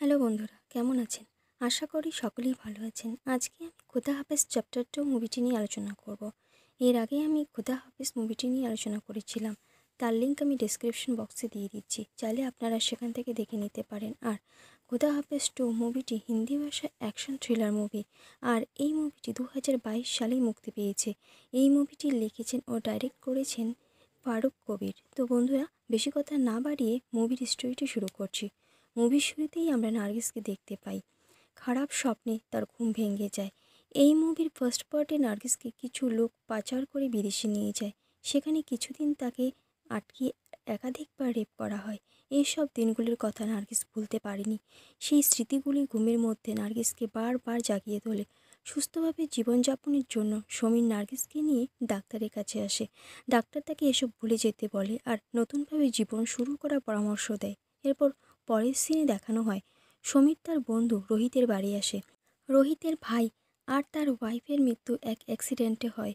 hello বন্ধুরা কেমন আছেন আশা করি সকলেই ভালো আছেন আজকে আমি খোদা হাফেজ চ্যাপ্টার টু মুভিটি নিয়ে আলোচনা করব এর আগে আমি খোদা হাফেজ মুভিটি নিয়ে আলোচনা করেছিলাম তার লিঙ্ক আমি ডিসক্রিপশন বক্সে দিয়ে দিচ্ছি চাইলে আপনারা সেখান থেকে দেখে নিতে পারেন আর খোদা হাফেজ টু মুভিটি হিন্দি ভাষায় অ্যাকশন থ্রিলার মুভি আর এই মুভিটি দু হাজার সালেই মুক্তি পেয়েছে এই মুভিটি লিখেছেন ও ডাইরেক্ট করেছেন ফারুক কবির তো বন্ধুরা বেশি কথা না বাড়িয়ে মুভির স্টোরিটি শুরু করছি মুভির শুরুতেই আমরা নার্গিসকে দেখতে পাই খারাপ স্বপ্নে তার ঘুম ভেঙে যায় এই মুভির ফার্স্ট পার্টে নার্গিসকে কিছু লোক পাচার করে বিদেশে নিয়ে যায় সেখানে কিছুদিন তাকে আটকে একাধিকবার রেপ করা হয় এইসব দিনগুলির কথা নার্গিস ভুলতে পারেনি সেই স্মৃতিগুলি ঘুমের মধ্যে নার্গিসকে বারবার জাগিয়ে তোলে সুস্থভাবে জীবনযাপনের জন্য সমীর নার্গিসকে নিয়ে ডাক্তারের কাছে আসে ডাক্তার তাকে এসব ভুলে যেতে বলে আর নতুনভাবে জীবন শুরু করার পরামর্শ দেয় এরপর পরের সিনে দেখানো হয় সমীর তার বন্ধু রোহিতের বাড়ি আসে রোহিতের ভাই আর তার ওয়াইফের মৃত্যু এক অ্যাক্সিডেন্টে হয়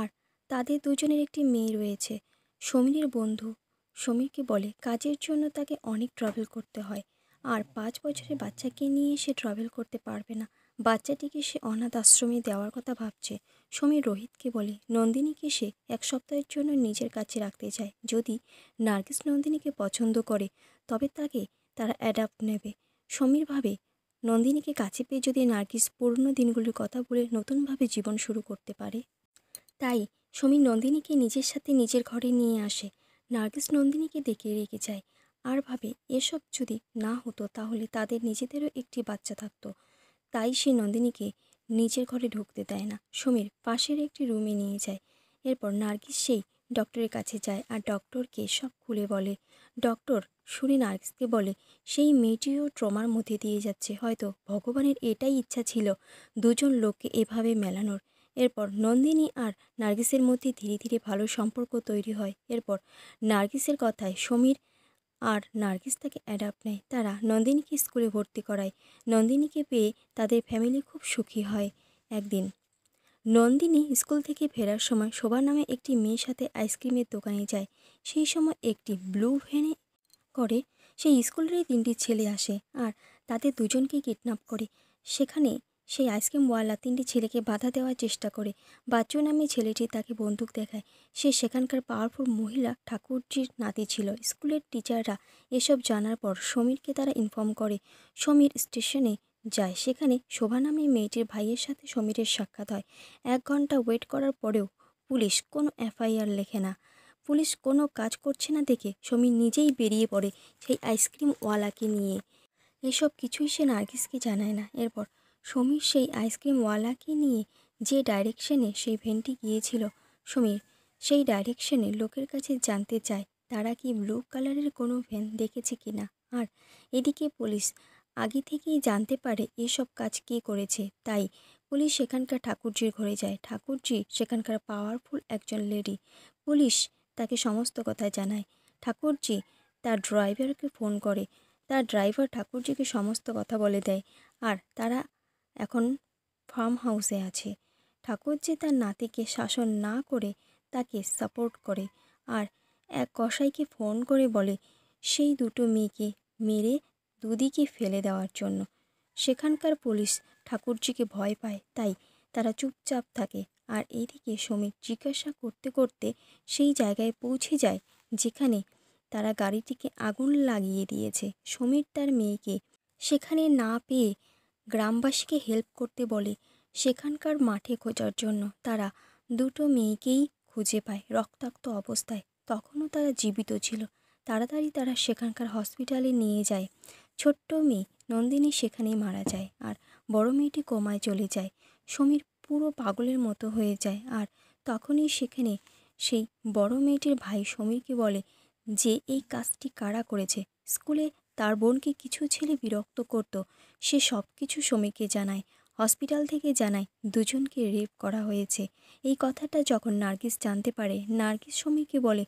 আর তাদের দুজনের একটি মেয়ে রয়েছে সমীরের বন্ধু সমীরকে বলে কাজের জন্য তাকে অনেক ট্রাভেল করতে হয় আর পাঁচ বছরের বাচ্চাকে নিয়ে সে ট্রাভেল করতে পারবে না বাচ্চাটিকে সে অনাথ আশ্রমে দেওয়ার কথা ভাবছে সমীর রোহিতকে বলে নন্দিনীকে সে এক সপ্তাহের জন্য নিজের কাছে রাখতে চায় যদি নার্গিস নন্দিনীকে পছন্দ করে তবে তাকে তারা অ্যাডাপ্ট নেবে সমীরভাবে নন্দিনীকে কাছে পেয়ে যদি নার্গিস পুরনো দিনগুলির কথা বলে নতুনভাবে জীবন শুরু করতে পারে তাই সমীর নন্দিনীকে নিজের সাথে নিজের ঘরে নিয়ে আসে নার্গিস নন্দিনীকে দেখে রেগে যায় আর ভাবে এসব যদি না হতো তাহলে তাদের নিজেদেরও একটি বাচ্চা থাকতো তাই সে নন্দিনীকে নিজের ঘরে ঢুকতে দেয় না সমীর পাশের একটি রুমে নিয়ে যায় এরপর নার্গিস সেই ডক্টরের কাছে যায় আর ডক্টরকে সব খুলে বলে ডক্টর শুনে নার্গিসকে বলে সেই মেয়েটিও ট্রমার মধ্যে দিয়ে যাচ্ছে হয়তো ভগবানের এটাই ইচ্ছা ছিল দুজন লোককে এভাবে মেলানোর এরপর নন্দিনী আর নার্গিসের মধ্যে ধীরে ধীরে ভালো সম্পর্ক তৈরি হয় এরপর নার্গিসের কথায় সমীর আর নার্গিস তাকে অ্যাডাপ্ট নেয় তারা নন্দিনীকে স্কুলে ভর্তি করায় নন্দিনীকে পেয়ে তাদের ফ্যামিলি খুব সুখী হয় একদিন নন্দিনী স্কুল থেকে ফেরার সময় শোভা নামে একটি মেয়ের সাথে আইসক্রিমের দোকানে যায় সেই সময় একটি ব্লু ভ্যানে করে সেই স্কুলেরই তিনটি ছেলে আসে আর তাদের দুজনকে কিডন্যাপ করে সেখানে সেই আইসক্রিমওয়ালা তিনটি ছেলেকে বাধা দেওয়ার চেষ্টা করে বাচ্চু নামে ছেলেটি তাকে বন্দুক দেখায় সে সেখানকার পাওয়ারফুল মহিলা ঠাকুরজির নাতি ছিল স্কুলের টিচাররা এসব জানার পর সমীরকে তারা ইনফর্ম করে সমীর স্টেশনে যায় সেখানে শোভা নামে মেয়েটির ভাইয়ের সাথে সমীরের সাক্ষাৎ হয় এক ঘন্টা ওয়েট করার পরেও পুলিশ কোনো এফআইআর লেখে না পুলিশ কোনো কাজ করছে না দেখে সমীর নিজেই বেরিয়ে পড়ে সেই আইসক্রিমওয়ালাকে নিয়ে এসব কিছুই সে নার্গিসকে জানায় না এরপর সমীর সেই আইসক্রিমওয়ালাকে নিয়ে যে ডাইরেকশনে সেই ভেনটি গিয়েছিল সমীর সেই ডাইরেকশনে লোকের কাছে জানতে চায় তারা কি ব্লু কালারের কোনো ভ্যান দেখেছে কি না আর এদিকে পুলিশ আগে থেকেই জানতে পারে এসব কাজ কে করেছে তাই পুলিশ সেখানকার ঠাকুরজির ঘরে যায় ঠাকুরজি সেখানকার পাওয়ারফুল একজন লেডি পুলিশ তাকে সমস্ত কথা জানায় ঠাকুরজি তার ড্রাইভারকে ফোন করে তার ড্রাইভার ঠাকুরজিকে সমস্ত কথা বলে দেয় আর তারা এখন ফার্ম হাউসে আছে ঠাকুরজি তার নাতিকে শাসন না করে তাকে সাপোর্ট করে আর এক কসাইকে ফোন করে বলে সেই দুটো মেয়েকে মেরে দুদিকে ফেলে দেওয়ার জন্য সেখানকার পুলিশ ঠাকুরজিকে ভয় পায় তাই তারা চুপচাপ থাকে আর এদিকে সমীর জিজ্ঞাসা করতে করতে সেই জায়গায় পৌঁছে যায় যেখানে তারা গাড়িটিকে আগুন লাগিয়ে দিয়েছে সমীর তার মেয়েকে সেখানে না পেয়ে গ্রামবাসীকে হেল্প করতে বলে সেখানকার মাঠে খোঁজার জন্য তারা দুটো মেয়েকেই খুঁজে পায় রক্তাক্ত অবস্থায় তখনও তারা জীবিত ছিল তাড়াতাড়ি তারা সেখানকার হসপিটালে নিয়ে যায় ছোট্ট মেয়ে নন্দিনী সেখানেই মারা যায় আর বড় মেয়েটি কোমায় চলে যায় সমীর পুরো পাগলের মতো হয়ে যায় আর তখনই সেখানে সেই বড় মেয়েটির ভাই সমীরকে বলে যে এই কাজটি কারা করেছে স্কুলে তার বোনকে কিছু ছেলে বিরক্ত করত সে সব কিছু সমীরকে জানায় হসপিটাল থেকে জানায় দুজনকে রেপ করা হয়েছে এই কথাটা যখন নার্গিস জানতে পারে নার্গিস সমীরকে বলে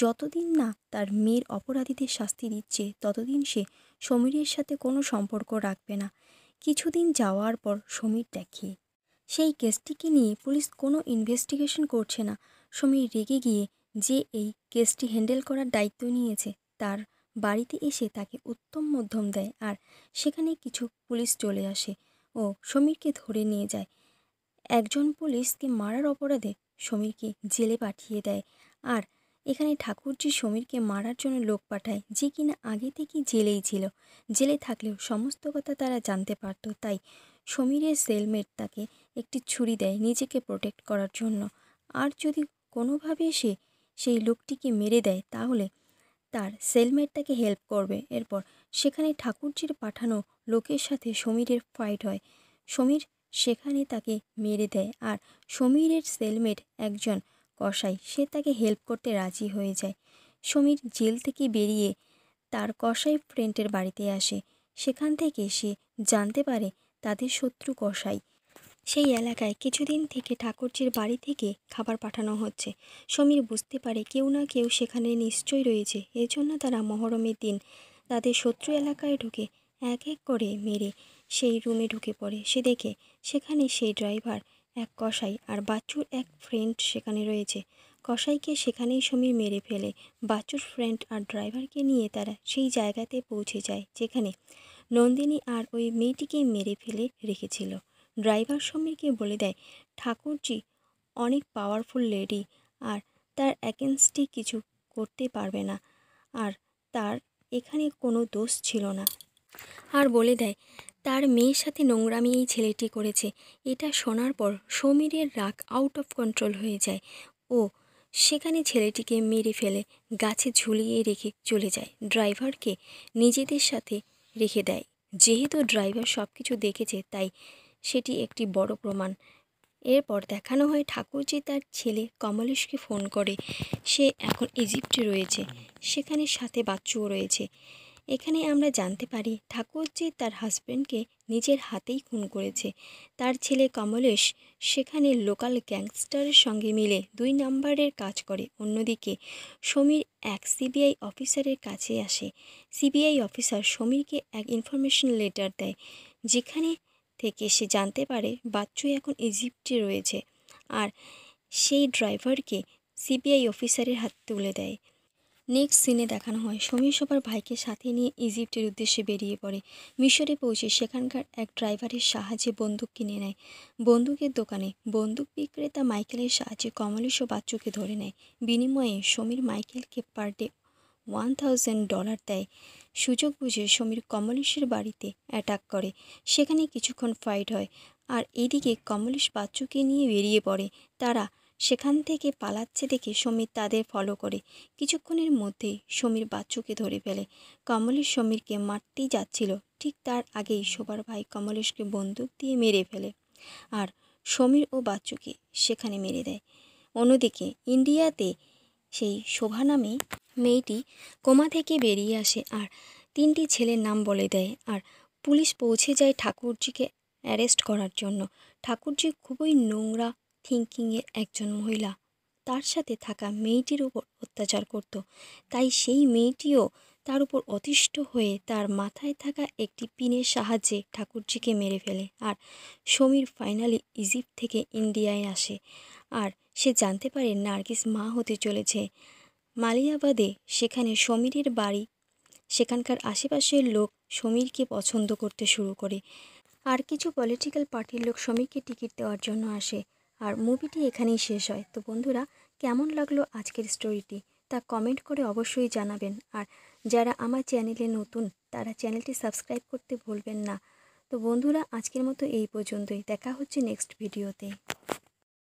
যতদিন না তার মেয়ের অপরাধীদের শাস্তি দিচ্ছে ততদিন সে সমীরের সাথে কোনো সম্পর্ক রাখবে না কিছুদিন যাওয়ার পর সমীর দেখে সেই কেসটিকে নিয়ে পুলিশ কোনো ইনভেস্টিগেশন করছে না সমীর রেগে গিয়ে যে এই কেসটি হ্যান্ডেল করার দায়িত্ব নিয়েছে তার বাড়িতে এসে তাকে উত্তম মধ্যম দেয় আর সেখানে কিছু পুলিশ চলে আসে ও সমীরকে ধরে নিয়ে যায় একজন পুলিশকে মারার অপরাধে সমীরকে জেলে পাঠিয়ে দেয় আর এখানে ঠাকুরজি সমীরকে মারার জন্য লোক পাঠায় যে কিনা আগে থেকে জেলেই ছিল জেলে থাকলেও সমস্ত কথা তারা জানতে পারত তাই সমীরের সেলমেট তাকে একটি ছুরি দেয় নিজেকে প্রোটেক্ট করার জন্য আর যদি কোনোভাবে সে সেই লোকটিকে মেরে দেয় তাহলে তার সেলমেট তাকে হেল্প করবে এরপর সেখানে ঠাকুরজির পাঠানো লোকের সাথে সমীরের ফাইট হয় সমীর সেখানে তাকে মেরে দেয় আর সমীরের সেলমেট একজন কসাই সে তাকে হেল্প করতে রাজি হয়ে যায় সমীর জেল থেকে বেরিয়ে তার কসাই ফ্রেন্ডের বাড়িতে আসে সেখান থেকে সে জানতে পারে তাদের শত্রু কসাই সেই এলাকায় কিছুদিন থেকে ঠাকুরজির বাড়ি থেকে খাবার পাঠানো হচ্ছে সমীর বুঝতে পারে কেউ না কেউ সেখানে নিশ্চয় রয়েছে এজন্য তারা মহরমের দিন তাদের শত্রু এলাকায় ঢুকে এক এক করে মেরে সেই রুমে ঢুকে পড়ে সে দেখে সেখানে সেই ড্রাইভার এক কসাই আর বাচ্চুর এক ফ্রেন্ড সেখানে রয়েছে কসাইকে সেখানেই সমীর মেরে ফেলে বাচ্চুর ফ্রেন্ড আর ড্রাইভারকে নিয়ে তারা সেই জায়গাতে পৌঁছে যায় যেখানে নন্দিনী আর ওই মেয়েটিকে মেরে ফেলে রেখেছিল ড্রাইভার সমীরকে বলে দেয় ঠাকুরজি অনেক পাওয়ারফুল লেডি আর তার অ্যাগেনস্টে কিছু করতে পারবে না আর তার এখানে কোনো দোষ ছিল না আর বলে দেয় তার মেয়ের সাথে নোংরামি এই ছেলেটি করেছে এটা শোনার পর সমীরের রাগ আউট অফ কন্ট্রোল হয়ে যায় ও সেখানে ছেলেটিকে মেরে ফেলে গাছে ঝুলিয়ে রেখে চলে যায় ড্রাইভারকে নিজেদের সাথে রেখে দেয় যেহেতু ড্রাইভার সব কিছু দেখেছে তাই সেটি একটি বড় প্রমাণ এরপর দেখানো হয় ঠাকুরজি তার ছেলে কমলেশকে ফোন করে সে এখন ইজিপ্টে রয়েছে সেখানে সাথে বাচ্চুও রয়েছে এখানে আমরা জানতে পারি ঠাকুরজি তার হাজব্যান্ডকে নিজের হাতেই খুন করেছে তার ছেলে কমলেশ সেখানে লোকাল গ্যাংস্টারের সঙ্গে মিলে দুই নাম্বারের কাজ করে অন্যদিকে সমীর এক সিবিআই অফিসারের কাছে আসে সিবিআই অফিসার সমীরকে এক ইনফরমেশন লেটার দেয় যেখানে থেকে সে জানতে পারে বাচ্চু এখন ইজিপ্টে রয়েছে আর সেই ড্রাইভারকে সিবিআই অফিসারের হাতে তুলে দেয় নেক্সট সিনে দেখানো হয় সমীর সবার ভাইকে সাথে নিয়ে ইজিপ্টের উদ্দেশ্যে বেরিয়ে পড়ে মিশরে পৌঁছে সেখানকার এক ড্রাইভারের সাহায্যে বন্দুক কিনে নেয় বন্দুকের দোকানে বন্দুক বিক্রেতা মাইকেলের সাহায্যে কমলেশ ও বাচ্চুকে ধরে নেয় বিনিময়ে সমীর মাইকেলকে per day one thousand dollar দেয় সুযোগ বুঝে সমীর কমলেশের বাড়িতে অ্যাটাক করে সেখানে কিছুক্ষণ ফাইট হয় আর এদিকে কমলেশ বাচ্চুকে নিয়ে বেরিয়ে পড়ে তারা সেখান থেকে পালাচ্ছে দেখে সমীর তাদের ফলো করে কিছুক্ষণের মধ্যেই সমীর বাচ্চুকে ধরে ফেলে কমলেশ সমীরকে মারতেই যাচ্ছিল ঠিক তার আগেই শোবার ভাই কমলেশকে বন্দুক দিয়ে মেরে ফেলে আর সমীর ও বাচ্চুকে সেখানে মেরে দেয় অন্যদিকে ইন্ডিয়াতে সেই শোভা নামে মেয়েটি কোমা থেকে বেরিয়ে আসে আর তিনটি ছেলের নাম বলে দেয় আর পুলিশ পৌঁছে যায় ঠাকুরজিকে অ্যারেস্ট করার জন্য ঠাকুরজি খুবই নোংরা থিঙ্কিংয়ের একজন মহিলা তার সাথে থাকা মেয়েটির উপর অত্যাচার করত তাই সেই মেয়েটিও তার উপর অতিষ্ঠ হয়ে তার মাথায় থাকা একটি পিনের সাহায্যে ঠাকুরজিকে মেরে ফেলে আর সমীর ফাইনালি ইজিপ্ট থেকে ইন্ডিয়ায় আসে আর সে জানতে পারে নার্গিস মা হতে চলেছে মালিয়াবাদে সেখানে সমীরের বাড়ি সেখানকার আশেপাশের লোক সমীরকে পছন্দ করতে শুরু করে আর কিছু পলিটিক্যাল পার্টির লোক সমীরকে টিকিট দেওয়ার জন্য আসে আর মুভিটি এখানেই শেষ হয় তো বন্ধুরা কেমন লাগলো আজকের স্টোরিটি তা কমেন্ট করে অবশ্যই জানাবেন আর যারা আমার চ্যানেলে নতুন তারা চ্যানেলটি সাবস্ক্রাইব করতে ভুলবেন না তো বন্ধুরা আজকের মতো এই পর্যন্তই দেখা হচ্ছে নেক্সট ভিডিওতে